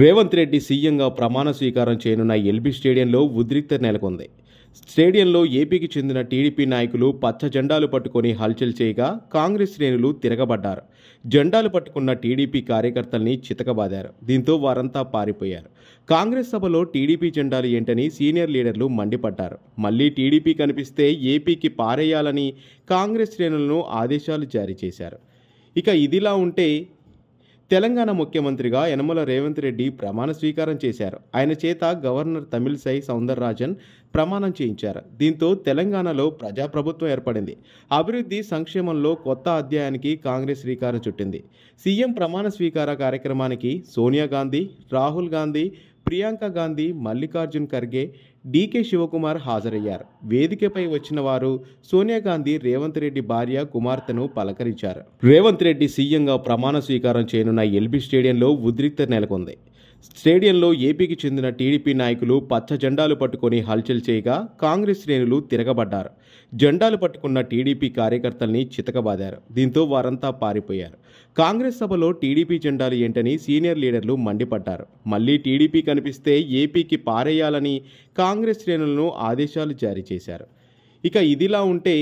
రేవంత్ రెడ్డి సీఎంగా ప్రమాణ స్వీకారం చేయనున్న ఎల్బీ స్టేడియంలో ఉద్రిక్త నెలకొంది స్టేడియంలో ఏపీకి చెందిన టీడీపీ నాయకులు పచ్చ జెండాలు పట్టుకొని హల్చల్ చేయగా కాంగ్రెస్ శ్రేణులు తిరగబడ్డారు జెండాలు పట్టుకున్న టీడీపీ కార్యకర్తల్ని చితకబాదారు దీంతో వారంతా పారిపోయారు కాంగ్రెస్ సభలో టీడీపీ జెండాలు ఏంటని సీనియర్ లీడర్లు మండిపడ్డారు మళ్ళీ టీడీపీ కనిపిస్తే ఏపీకి పారేయాలని కాంగ్రెస్ శ్రేణులను ఆదేశాలు జారీ చేశారు ఇక ఇదిలా ఉంటే తెలంగాణ ముఖ్యమంత్రిగా యనమల రేవంత్ రెడ్డి ప్రమాణ స్వీకారం చేశారు ఆయన చేత గవర్నర్ తమిళసై రాజన్ ప్రమాణం చేయించారు దీంతో తెలంగాణలో ప్రజాప్రభుత్వం ఏర్పడింది అభివృద్ధి సంక్షేమంలో కొత్త అధ్యాయానికి కాంగ్రెస్ శ్రీకారం చుట్టింది సీఎం ప్రమాణ స్వీకార కార్యక్రమానికి సోనియా గాంధీ రాహుల్ గాంధీ ప్రియాంక గాంధీ మల్లికార్జున్ ఖర్గే డీకే శివకుమార్ హాజరయ్యారు వేదికపై వచ్చిన వారు సోనియా గాంధీ రేవంత్ రెడ్డి భార్య కుమార్తెను పలకరించారు రేవంత్ రెడ్డి సీఎంగా ప్రమాణ స్వీకారం చేయనున్న ఎల్బీ స్టేడియంలో ఉద్రిక్త నెలకొంది స్టేడియంలో ఏపీకి చెందిన టీడీపీ నాయకులు పచ్చ జెండాలు పట్టుకొని హల్చల్ చేయగా కాంగ్రెస్ శ్రేణులు తిరగబడ్డారు జెండాలు పట్టుకున్న టీడీపీ కార్యకర్తల్ని చితకబాదారు దీంతో వారంతా పారిపోయారు కాంగ్రెస్ సభలో టీడీపీ జెండాలు ఏంటని సీనియర్ లీడర్లు మండిపడ్డారు మళ్ళీ టీడీపీ కనిపిస్తే ఏపీకి పారేయాలని కాంగ్రెస్ శ్రేణులను ఆదేశాలు జారీ చేశారు ఇక ఇదిలా ఉంటే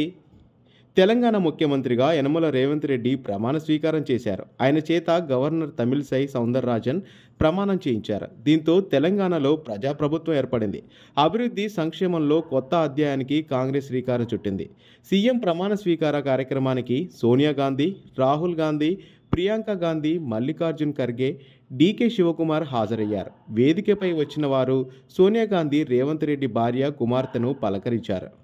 తెలంగాణ ముఖ్యమంత్రిగా యనమల రేవంత్ రెడ్డి ప్రమాణ స్వీకారం చేశారు ఆయన చేత గవర్నర్ తమిళసై సౌందరరాజన్ ప్రమాణం చేయించారు దీంతో తెలంగాణలో ప్రజాప్రభుత్వం ఏర్పడింది అభివృద్ధి సంక్షేమంలో కొత్త అధ్యాయానికి కాంగ్రెస్ శ్రీకారం చుట్టింది సీఎం ప్రమాణ స్వీకార కార్యక్రమానికి సోనియా గాంధీ రాహుల్ గాంధీ ప్రియాంక గాంధీ మల్లికార్జున్ ఖర్గే డీకే శివకుమార్ హాజరయ్యారు వేదికపై వచ్చిన వారు సోనియా గాంధీ రేవంత్ రెడ్డి భార్య కుమార్తెను పలకరించారు